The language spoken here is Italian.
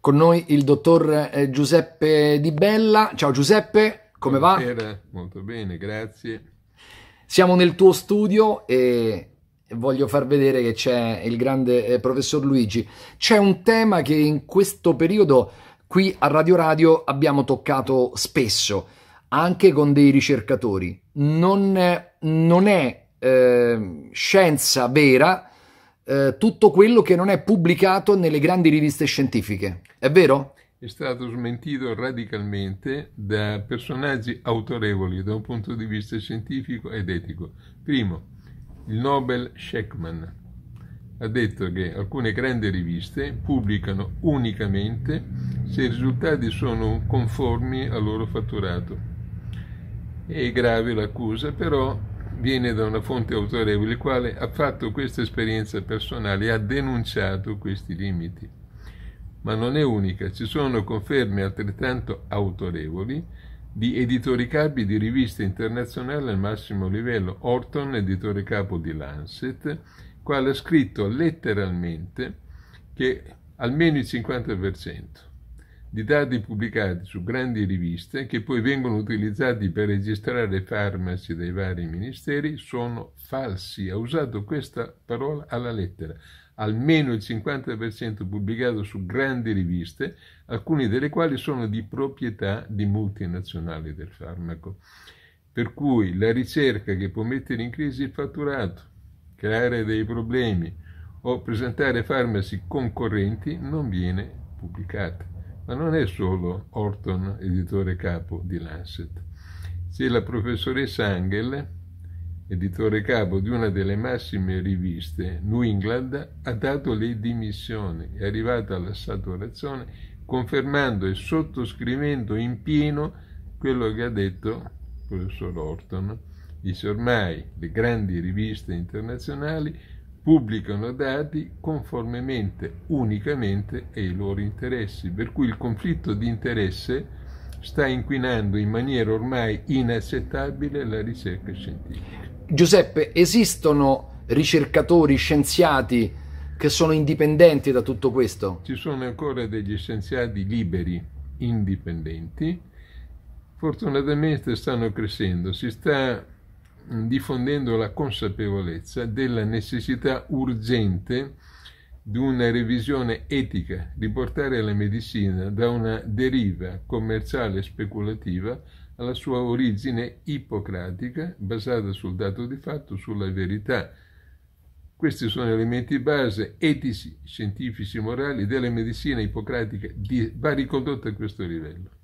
Con noi il dottor eh, Giuseppe Di Bella. Ciao Giuseppe, come Buonasera, va? Molto bene, grazie. Siamo nel tuo studio e voglio far vedere che c'è il grande eh, professor Luigi. C'è un tema che in questo periodo qui a Radio Radio abbiamo toccato spesso, anche con dei ricercatori. Non, non è eh, scienza vera eh, tutto quello che non è pubblicato nelle grandi riviste scientifiche. È vero? È stato smentito radicalmente da personaggi autorevoli da un punto di vista scientifico ed etico. Primo, il Nobel Scheckman ha detto che alcune grandi riviste pubblicano unicamente se i risultati sono conformi al loro fatturato. È grave l'accusa, però viene da una fonte autorevole, quale ha fatto questa esperienza personale e ha denunciato questi limiti. Ma non è unica, ci sono conferme altrettanto autorevoli di editori capi di riviste internazionali al massimo livello, Orton, editore capo di Lancet, quale ha scritto letteralmente che almeno il 50% di dati pubblicati su grandi riviste che poi vengono utilizzati per registrare farmaci dei vari ministeri sono falsi. Ha usato questa parola alla lettera. Almeno il 50% pubblicato su grandi riviste, alcune delle quali sono di proprietà di multinazionali del farmaco. Per cui la ricerca che può mettere in crisi il fatturato, creare dei problemi o presentare farmaci concorrenti non viene pubblicata. Ma non è solo Orton, editore capo di Lancet. C'è la professoressa Angel, editore capo di una delle massime riviste, New England, ha dato le dimissioni, è arrivata alla saturazione, confermando e sottoscrivendo in pieno quello che ha detto il professor Orton. Dice ormai le grandi riviste internazionali pubblicano dati conformemente unicamente ai loro interessi, per cui il conflitto di interesse sta inquinando in maniera ormai inaccettabile la ricerca scientifica. Giuseppe, esistono ricercatori, scienziati che sono indipendenti da tutto questo? Ci sono ancora degli scienziati liberi, indipendenti. Fortunatamente stanno crescendo, si sta Mm, diffondendo la consapevolezza della necessità urgente di una revisione etica, di portare la medicina da una deriva commerciale speculativa alla sua origine ippocratica, basata sul dato di fatto, sulla verità. Questi sono elementi base etici, scientifici, morali della medicina ippocratica, di, va ricondotta a questo livello.